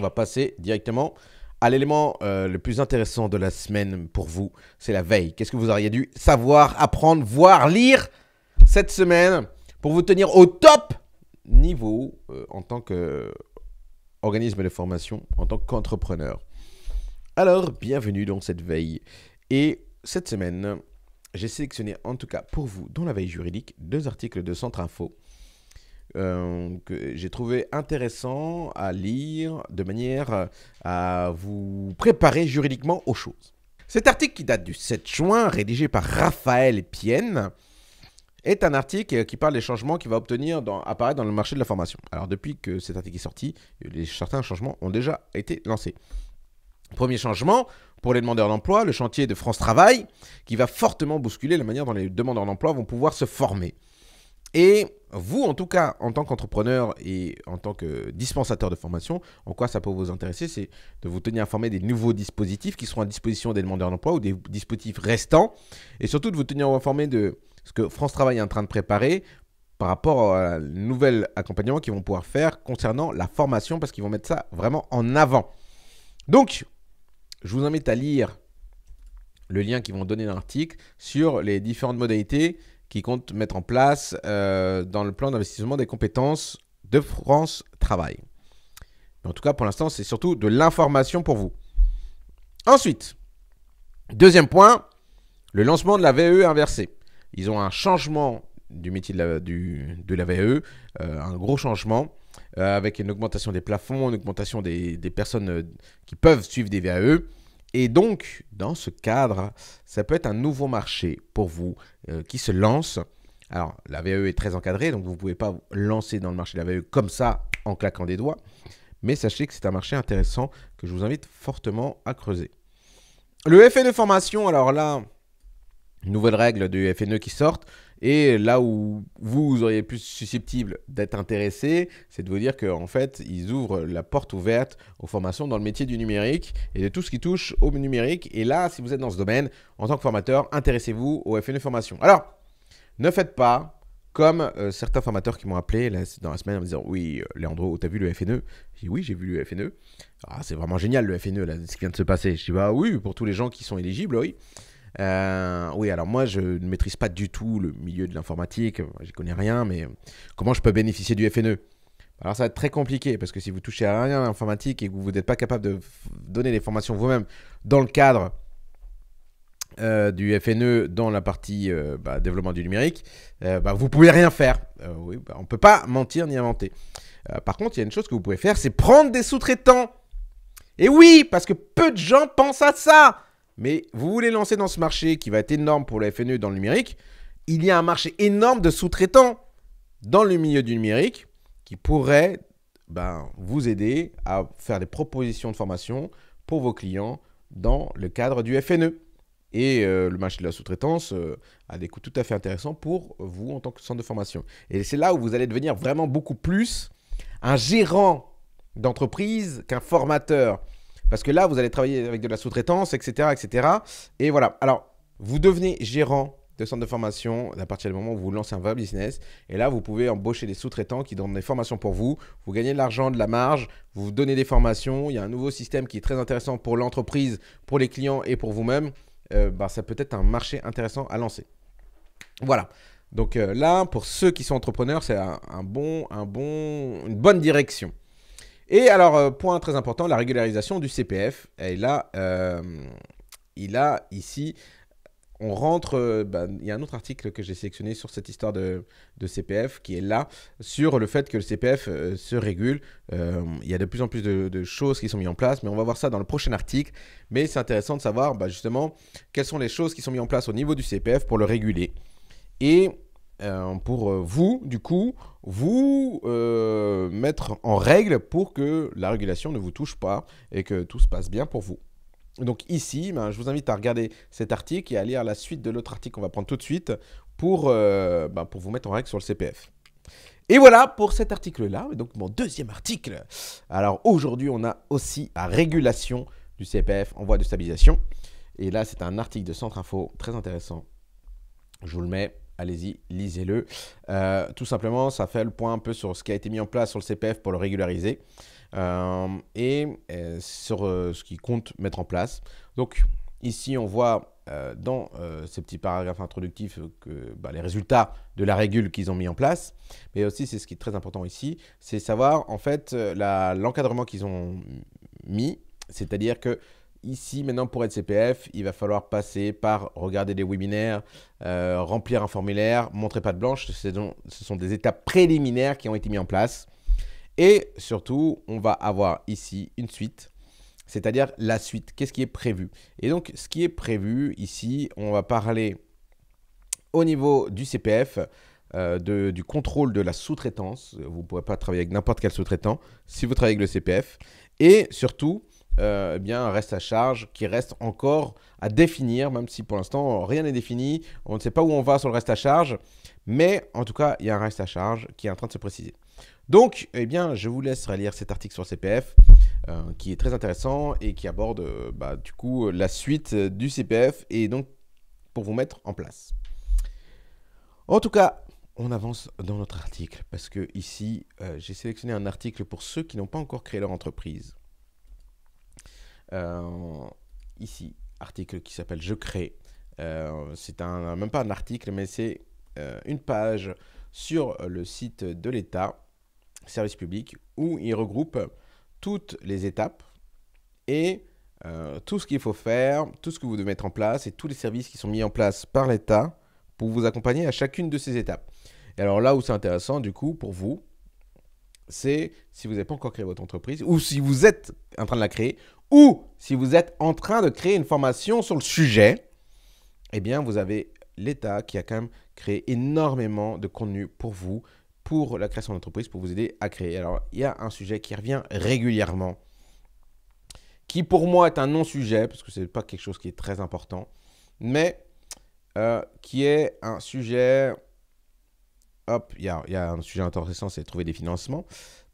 On va passer directement à l'élément euh, le plus intéressant de la semaine pour vous, c'est la veille. Qu'est-ce que vous auriez dû savoir, apprendre, voir, lire cette semaine pour vous tenir au top niveau euh, en tant qu'organisme euh, de formation, en tant qu'entrepreneur Alors, bienvenue dans cette veille. Et cette semaine, j'ai sélectionné en tout cas pour vous, dans la veille juridique, deux articles de Centre Info euh, que j'ai trouvé intéressant à lire de manière à vous préparer juridiquement aux choses. Cet article qui date du 7 juin, rédigé par Raphaël Pienne, est un article qui parle des changements qui va obtenir dans, apparaître dans le marché de la formation. Alors depuis que cet article est sorti, certains changements ont déjà été lancés. Premier changement, pour les demandeurs d'emploi, le chantier de France Travail, qui va fortement bousculer la manière dont les demandeurs d'emploi vont pouvoir se former. Et vous, en tout cas, en tant qu'entrepreneur et en tant que dispensateur de formation, en quoi ça peut vous intéresser, c'est de vous tenir informé des nouveaux dispositifs qui seront à disposition des demandeurs d'emploi ou des dispositifs restants, et surtout de vous tenir informé de ce que France Travail est en train de préparer par rapport à nouvel accompagnement qu'ils vont pouvoir faire concernant la formation, parce qu'ils vont mettre ça vraiment en avant. Donc, je vous invite à lire le lien qu'ils vont donner dans l'article sur les différentes modalités qui compte mettre en place euh, dans le plan d'investissement des compétences de France Travail. en tout cas, pour l'instant, c'est surtout de l'information pour vous. Ensuite, deuxième point, le lancement de la VAE inversée. Ils ont un changement du métier de la, du, de la e, euh, un gros changement, euh, avec une augmentation des plafonds, une augmentation des, des personnes qui peuvent suivre des VAE. Et donc, dans ce cadre, ça peut être un nouveau marché pour vous euh, qui se lance. Alors, la VE est très encadrée, donc vous ne pouvez pas vous lancer dans le marché de la VE comme ça, en claquant des doigts. Mais sachez que c'est un marché intéressant que je vous invite fortement à creuser. Le FNE formation, alors là, nouvelle règle du FNE qui sortent. Et là où vous auriez plus susceptible d'être intéressé, c'est de vous dire qu'en fait, ils ouvrent la porte ouverte aux formations dans le métier du numérique et de tout ce qui touche au numérique. Et là, si vous êtes dans ce domaine, en tant que formateur, intéressez-vous au FNE Formation. Alors, ne faites pas comme euh, certains formateurs qui m'ont appelé là, dans la semaine en me disant Oui, euh, Léandro, t'as vu le FNE J'ai Oui, j'ai vu le FNE. Ah, c'est vraiment génial le FNE, là, ce qui vient de se passer. Je dis Bah oui, pour tous les gens qui sont éligibles, oui. Euh, oui, alors moi, je ne maîtrise pas du tout le milieu de l'informatique, j'y connais rien, mais comment je peux bénéficier du FNE alors ça va être très compliqué parce que si vous touchez à rien à l'informatique et que vous n'êtes pas capable de donner les formations vous-même dans le cadre euh, du FNE dans la partie euh, bah, développement du numérique, vous bah, vous pouvez rien faire. oui, bah, on ne peut pas mentir ni inventer. par contre, il y a une chose que vous pouvez faire, c'est prendre des sous-traitants. Et oui, parce que peu de gens pensent à ça. Mais vous voulez lancer dans ce marché qui va être énorme pour le FNE dans le numérique. Il y a un marché énorme de sous-traitants dans le milieu du numérique qui pourrait ben, vous aider à faire des propositions de formation pour vos clients dans le cadre du FNE. Et euh, le marché de la sous-traitance euh, a des coûts tout à fait intéressants pour vous en tant que centre de formation. Et c'est là où vous allez devenir vraiment beaucoup plus un gérant d'entreprise qu'un formateur. Parce que là, vous allez travailler avec de la sous-traitance, etc., etc. Et voilà. Alors, vous devenez gérant de centre de formation à partir du moment où vous lancez un vrai business. Et là, vous pouvez embaucher des sous-traitants qui donnent des formations pour vous. Vous gagnez de l'argent, de la marge, vous, donnez des formations. Il y a un nouveau système qui est très intéressant pour l'entreprise, pour les clients et pour vous-même. Euh, bah, ça peut être un marché intéressant à lancer. Voilà. Donc euh, là, pour ceux qui sont entrepreneurs, c'est un, bon, un bon, une bonne direction. Et alors, euh, point très important, la régularisation du CPF. Et là, euh, il a ici, on rentre, euh, bah, il y a un autre article que j'ai sélectionné sur cette histoire de, de, CPF qui est là, sur le fait que le CPF se régule. il y a de plus en plus de, choses qui sont mises en place, mais on va voir ça dans le prochain article. Mais c'est intéressant de savoir bah, justement quelles sont les choses qui sont mises en place au niveau du CPF pour le réguler. Et euh, pour euh, vous, du coup, vous euh, mettre en règle pour que la régulation ne vous touche pas et que tout se passe bien pour vous. Donc ici, ben, je vous invite à regarder cet article et à lire la suite de l'autre article qu'on va prendre tout de suite pour, ben, pour vous mettre en règle sur le CPF. Et voilà pour cet article-là, donc mon deuxième article. Alors aujourd'hui, on a aussi la régulation du CPF en voie de stabilisation. Et là, c'est un article de Centre Info très intéressant. Je vous le mets allez-y, lisez-le. Euh, tout simplement, ça fait le point un peu sur ce qui a été mis en place sur le CPF pour le régulariser euh, et euh, sur ce qui compte mettre en place. Donc ici, on voit dans ces petits paragraphes introductifs que, bah, les résultats de la régule qu'ils ont mis en place. Mais aussi, c'est ce qui est très important ici, c'est savoir en fait l'encadrement qu'ils ont mis, c'est-à-dire que Ici, maintenant, pour être CPF, il va falloir passer par regarder des webinaires, euh, remplir un formulaire, montrer pas de blanche. Ce sont des étapes préliminaires qui ont été mises en place. Et surtout, on va avoir ici une suite, c'est-à-dire la suite. Qu'est-ce qui est prévu Et donc, ce qui est prévu ici, on va parler au niveau du CPF, euh, du contrôle de la sous-traitance. Vous ne pourrez pas travailler avec n'importe quel sous-traitant si vous travaillez avec le CPF. Et surtout, euh, eh bien, un reste à charge qui reste encore à définir, même si pour l'instant rien n'est défini, on ne sait pas où on va sur le reste à charge, mais en tout cas, il y a un reste à charge qui est en train de se préciser. Donc, eh bien, je vous laisse lire cet article sur le CPF euh, qui est très intéressant et qui aborde euh, bah, du coup la suite du CPF et donc pour vous mettre en place. En tout cas, on avance dans notre article parce que ici, j'ai sélectionné un article pour ceux qui n'ont pas encore créé leur entreprise. Euh, ici, article qui s'appelle Je crée. Euh, c'est un, même pas un article, mais c'est euh, une page sur le site de l'État, service public, où il regroupe toutes les étapes et tout ce qu'il faut faire, tout ce que vous devez mettre en place et tous les services qui sont mis en place par l'État pour vous accompagner à chacune de ces étapes. Et alors là où c'est intéressant, du coup, pour vous, c'est si vous n'avez pas encore créé votre entreprise, ou si vous êtes en train de la créer, ou si vous êtes en train de créer une formation sur le sujet, eh bien, vous avez l'État qui a quand même créé énormément de contenu pour vous, pour la création d'entreprise, pour vous aider à créer. Alors, il y a un sujet qui revient régulièrement, qui pour moi est un non-sujet, parce que ce n'est pas quelque chose qui est très important, mais euh, qui est un sujet hop, il y, a, un sujet intéressant, c'est trouver des financements.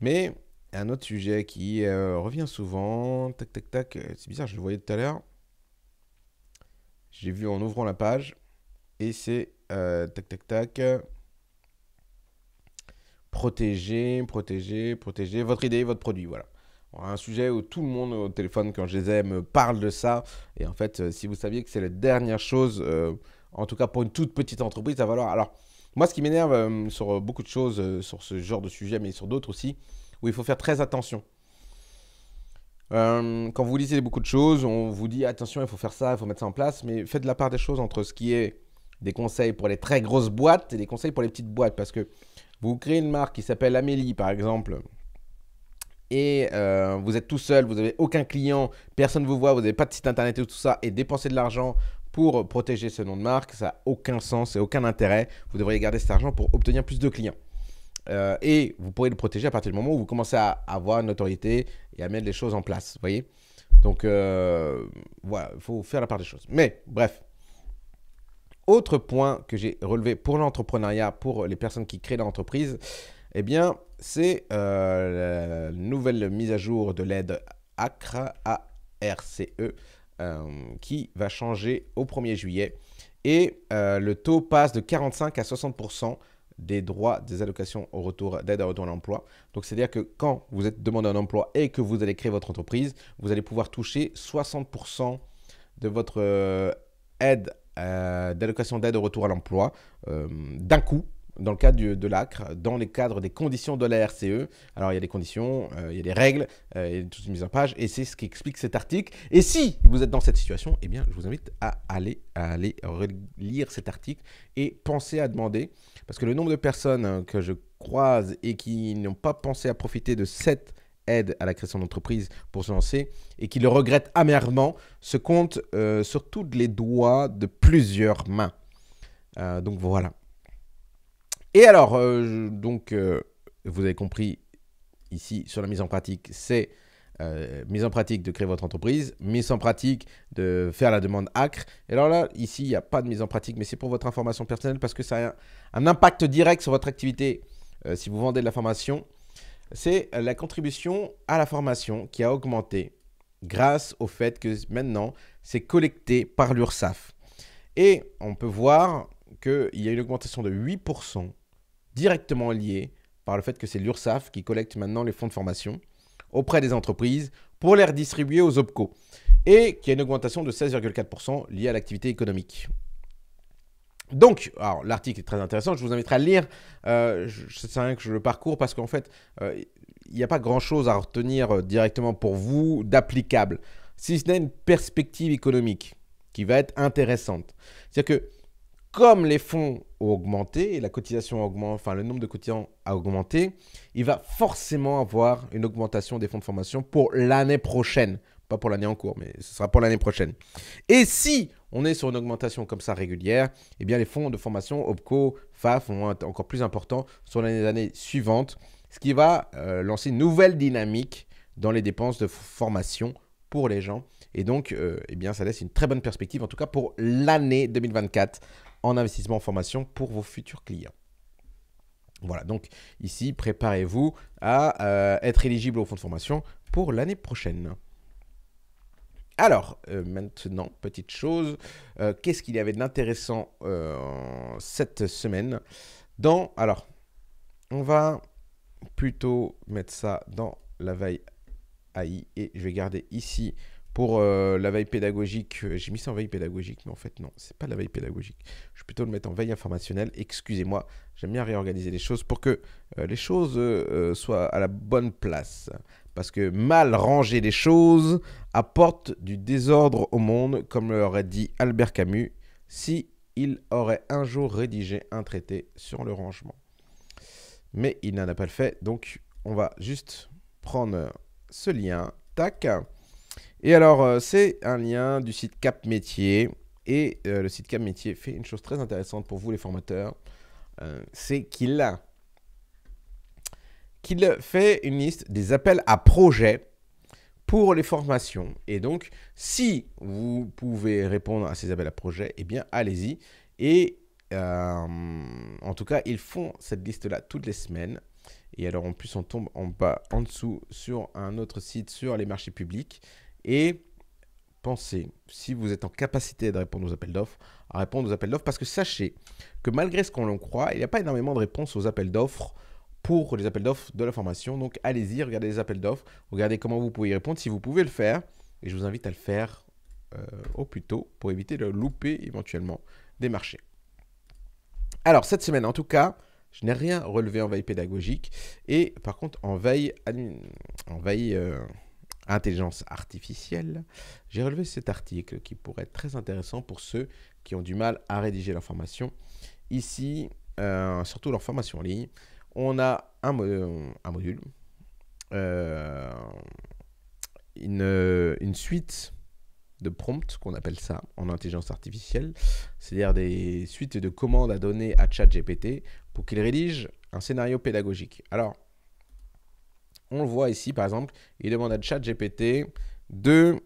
Mais un autre sujet qui euh, revient souvent, tac, tac, tac, euh, c'est bizarre, je le voyais tout à l'heure. J'ai vu en ouvrant la page, et c'est, euh, tac, tac, tac, protéger, protéger, protéger votre idée, votre produit, voilà. Un sujet où tout le monde au téléphone, quand je les aime, parle de ça. Et en fait, si vous saviez que c'est la dernière chose, en tout cas pour une toute petite entreprise, à valoir. Alors, moi, ce qui m'énerve euh, sur euh, beaucoup de choses, euh, sur ce genre de sujet, mais sur d'autres aussi, où il faut faire très attention. quand vous lisez beaucoup de choses, on vous dit attention, il faut faire ça, il faut mettre ça en place, mais faites la part des choses entre ce qui est des conseils pour les très grosses boîtes et des conseils pour les petites boîtes, parce que vous créez une marque qui s'appelle Amélie, par exemple, et vous êtes tout seul, vous n'avez aucun client, personne ne vous voit, vous n'avez pas de site internet et tout ça, et dépensez de l'argent pour protéger ce nom de marque. Ça n'a aucun sens et aucun intérêt. Vous devriez garder cet argent pour obtenir plus de clients. Euh, et vous pourrez le protéger à partir du moment où vous commencez à avoir une notoriété et à mettre les choses en place. voyez Donc, euh, voilà, il faut faire la part des choses. Mais, bref. Autre point que j'ai relevé pour l'entrepreneuriat, pour les personnes qui créent leur entreprise, eh bien, c'est euh, la nouvelle mise à jour de l'aide Acra, a euh, qui va changer au 1er juillet. Et euh, le taux passe de 45 à 60 des droits des allocations au retour d'aide au retour à l'emploi. Donc, c'est-à-dire que quand vous êtes demandé un emploi et que vous allez créer votre entreprise, vous allez pouvoir toucher 60% de votre euh, aide d'allocation d'aide au retour à l'emploi d'un coup dans le cadre de l'ACRE, dans les cadres des conditions de la RCE. Alors, il y a des conditions, euh, il y a des règles, il y a toute une mise en page, et c'est ce qui explique cet article. Et si vous êtes dans cette situation, eh bien, je vous invite à aller, à aller lire cet article et penser à demander, parce que le nombre de personnes hein, que je croise et qui n'ont pas pensé à profiter de cette aide à la création d'entreprise pour se lancer et qui le regrettent amèrement se compte euh, sur toutes les doigts de plusieurs mains. Euh, donc voilà. Et alors, euh, donc, euh, vous avez compris ici sur la mise en pratique, c'est euh, mise en pratique de créer votre entreprise, mise en pratique de faire la demande ACRE. Et alors là, ici, il n'y a pas de mise en pratique, mais c'est pour votre information personnelle parce que ça a un, impact direct sur votre activité si vous vendez de la formation. C'est la contribution à la formation qui a augmenté grâce au fait que maintenant, c'est collecté par l'URSSAF. Et on peut voir qu'il y a une augmentation de 8% directement lié par le fait que c'est l'Ursaf qui collecte maintenant les fonds de formation auprès des entreprises pour les redistribuer aux OPCO et qui a une augmentation de 16,4% liée à l'activité économique. Donc, alors l'article est très intéressant, je vous inviterai à le lire, c'est euh, un que je le parcours parce qu'en fait, euh, il n'y a pas grand-chose à retenir euh, directement pour vous d'applicable, si ce n'est une perspective économique qui va être intéressante. C'est-à-dire que comme les fonds ont augmenté et la cotisation augmente, enfin le nombre de cotisants a augmenté, il va forcément avoir une augmentation des fonds de formation pour l'année prochaine. Pas pour l'année en cours, mais ce sera pour l'année prochaine. Et si on est sur une augmentation comme ça régulière, eh bien les fonds de formation, OPCO, FAF, vont être encore plus importants sur les années suivantes, ce qui va euh, lancer une nouvelle dynamique dans les dépenses de formation pour les gens. Et donc, euh, eh bien, ça laisse une très bonne perspective, en tout cas pour l'année 2024 en investissement en formation pour vos futurs clients. Voilà, donc ici, préparez-vous à euh, être éligible au fonds de formation pour l'année prochaine. Alors, euh, maintenant, petite chose, euh, qu'est-ce qu'il y avait d'intéressant cette semaine dans... Alors, on va plutôt mettre ça dans la veille AI et je vais garder ici pour euh, la veille pédagogique. Euh, j'ai mis ça en veille pédagogique, mais en fait, non, c'est pas la veille pédagogique. Je vais plutôt le mettre en veille informationnelle. Excusez-moi, j'aime bien réorganiser les choses pour que euh, les choses soient à la bonne place. Parce que mal ranger les choses apporte du désordre au monde, comme l'aurait dit Albert Camus, si il aurait un jour rédigé un traité sur le rangement. Mais il n'en a pas le fait, donc on va juste prendre ce lien. Tac. Et alors, euh, c'est un lien du site Cap Métier. Et euh, le site Cap Métier fait une chose très intéressante pour vous, les formateurs. Euh, c'est qu'il qu'il fait une liste des appels à projets pour les formations. Et donc, si vous pouvez répondre à ces appels à projets, eh bien, allez-y. Et en tout cas, ils font cette liste-là toutes les semaines. Et alors, en plus, on tombe en bas, en dessous, sur un autre site, sur les marchés publics. Et pensez, si vous êtes en capacité de répondre aux appels d'offres, à répondre aux appels d'offres, parce que sachez que malgré ce qu'on en croit, il n'y a pas énormément de réponses aux appels d'offres pour les appels d'offres de la formation. Donc allez-y, regardez les appels d'offres, regardez comment vous pouvez y répondre, si vous pouvez le faire. Et je vous invite à le faire euh, au plus tôt pour éviter de louper éventuellement des marchés. Alors cette semaine, en tout cas, je n'ai rien relevé en veille pédagogique et par contre en veille, en veille euh, intelligence artificielle, j'ai relevé cet article qui pourrait être très intéressant pour ceux qui ont du mal à rédiger leur formation. Ici, euh, surtout leur formation en ligne, on a un, euh, module, euh, une, une, suite de prompts, qu'on appelle ça en intelligence artificielle, c'est-à-dire des suites de commandes à donner à ChatGPT pour qu'il rédige un scénario pédagogique. Alors, on le voit ici, par exemple, il demande à ChatGPT de,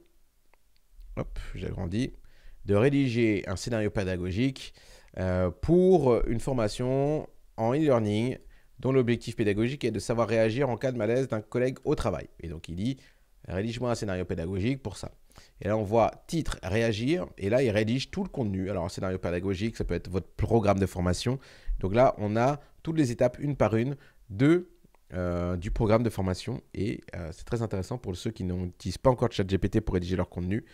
hop, de rédiger un scénario pédagogique euh, pour une formation en e-learning dont l'objectif pédagogique est de savoir réagir en cas de malaise d'un collègue au travail. Et donc il dit, rédige-moi un scénario pédagogique pour ça. Et là, on voit titre, réagir, et là, il rédige tout le contenu. Alors, un scénario pédagogique, ça peut être votre programme de formation. Donc là, on a toutes les étapes, une par une, de euh, du programme de formation. Et euh, c'est très intéressant pour ceux qui n'utilisent pas encore ChatGPT pour rédiger leur contenu.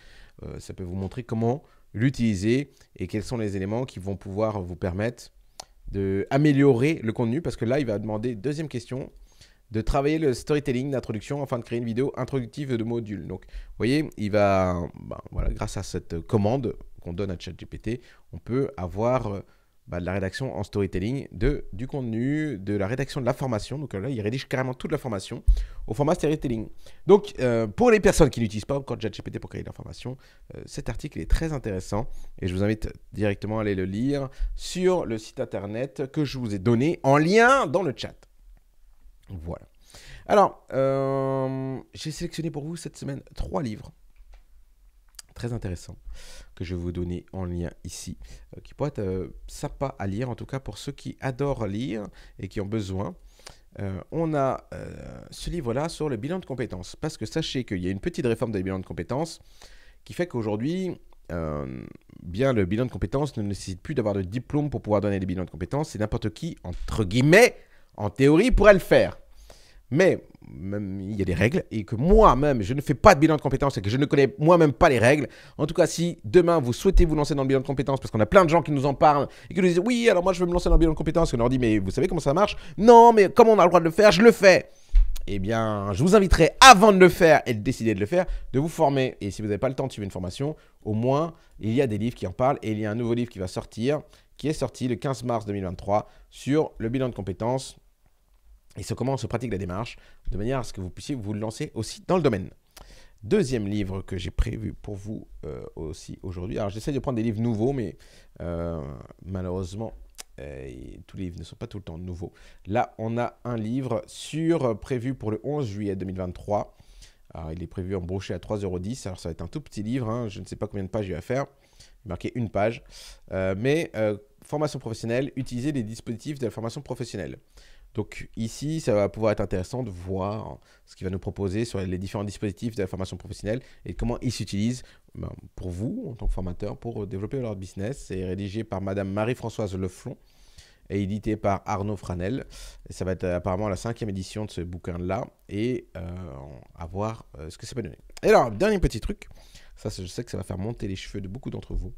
Euh, ça peut vous montrer comment l'utiliser et quels sont les éléments qui vont pouvoir vous permettre d'améliorer le contenu. Parce que là, il va demander, deuxième question, de travailler le storytelling d'introduction afin de créer une vidéo introductive de module. Donc, vous voyez, il va, ben, voilà, grâce à cette commande qu'on donne à ChatGPT, on peut avoir bah, de la rédaction en storytelling, de, du contenu, de la rédaction de la formation. Donc euh, là, il rédige carrément toute la formation au format storytelling. Donc euh, pour les personnes qui n'utilisent pas encore ChatGPT pour créer leur formation, euh, cet article est très intéressant et je vous invite directement à aller le lire sur le site internet que je vous ai donné en lien dans le chat. Voilà. Alors, j'ai sélectionné pour vous cette semaine trois livres très intéressant que je vais vous donner en lien ici, euh, qui pourrait être euh, sympa à lire, en tout cas pour ceux qui adorent lire et qui ont besoin. Euh, on a ce livre-là sur le bilan de compétences, parce que sachez qu'il y a une petite réforme des bilans de compétences qui fait qu'aujourd'hui, bien le bilan de compétences ne nécessite plus d'avoir de diplôme pour pouvoir donner des bilans de compétences, c'est n'importe qui, entre guillemets, en théorie, pourrait le faire mais même, il y a des règles et que moi-même, je ne fais pas de bilan de compétences et que je ne connais moi-même pas les règles. En tout cas, si demain vous souhaitez vous lancer dans le bilan de compétences, parce qu'on a plein de gens qui nous en parlent et qui nous disent Oui, alors moi je veux me lancer dans le bilan de compétences, et on leur dit Mais vous savez comment ça marche Non, mais comme on a le droit de le faire, je le fais. Eh bien, je vous inviterai avant de le faire et de décider de le faire, de vous former. Et si vous n'avez pas le temps de suivre une formation, au moins, il y a des livres qui en parlent et il y a un nouveau livre qui va sortir, qui est sorti le 15 mars 2023 sur le bilan de compétences et ce comment on se pratique la démarche, de manière à ce que vous puissiez vous lancer aussi dans le domaine. Deuxième livre que j'ai prévu pour vous euh, aussi aujourd'hui. Alors j'essaie de prendre des livres nouveaux, mais euh, malheureusement, euh, tous les livres ne sont pas tout le temps nouveaux. Là, on a un livre sur prévu pour le 11 juillet 2023. Alors, il est prévu en brochet à 3,10€. Alors ça va être un tout petit livre, hein. je ne sais pas combien de pages il va faire. marquer une page. mais formation professionnelle, utiliser les dispositifs de la formation professionnelle. Donc ici, ça va pouvoir être intéressant de voir ce qu'il va nous proposer sur les différents dispositifs de la formation professionnelle et comment ils s'utilisent ben, pour vous, en tant que formateur, pour développer leur business. C'est rédigé par Madame Marie-Françoise Leflon et édité par Arnaud Franel. ça va être apparemment la cinquième édition de ce bouquin-là et euh, à voir euh, ce que ça peut donner. Et alors, dernier petit truc, ça je sais que ça va faire monter les cheveux de beaucoup d'entre vous,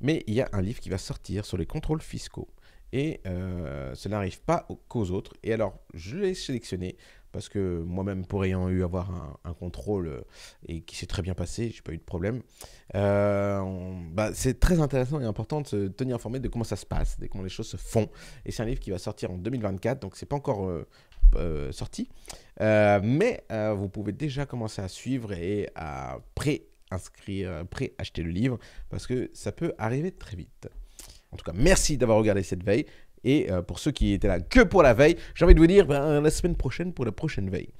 mais il y a un livre qui va sortir sur les contrôles fiscaux et euh, cela n'arrive pas qu'aux autres. Et alors, je l'ai sélectionné parce que moi-même, pour ayant eu avoir un, contrôle euh, et qui s'est très bien passé, j'ai pas eu de problème. Euh, bah, c'est très intéressant et important de se tenir informé de comment ça se passe, de comment les choses se font. Et c'est un livre qui va sortir en 2024, donc c'est pas encore euh, sorti, mais vous pouvez déjà commencer à suivre et à pré-inscrire, pré-acheter le livre parce que ça peut arriver très vite. En tout cas, merci d'avoir regardé cette veille. Et euh, pour ceux qui étaient là que pour la veille, j'ai envie de vous dire ben, la semaine prochaine pour la prochaine veille.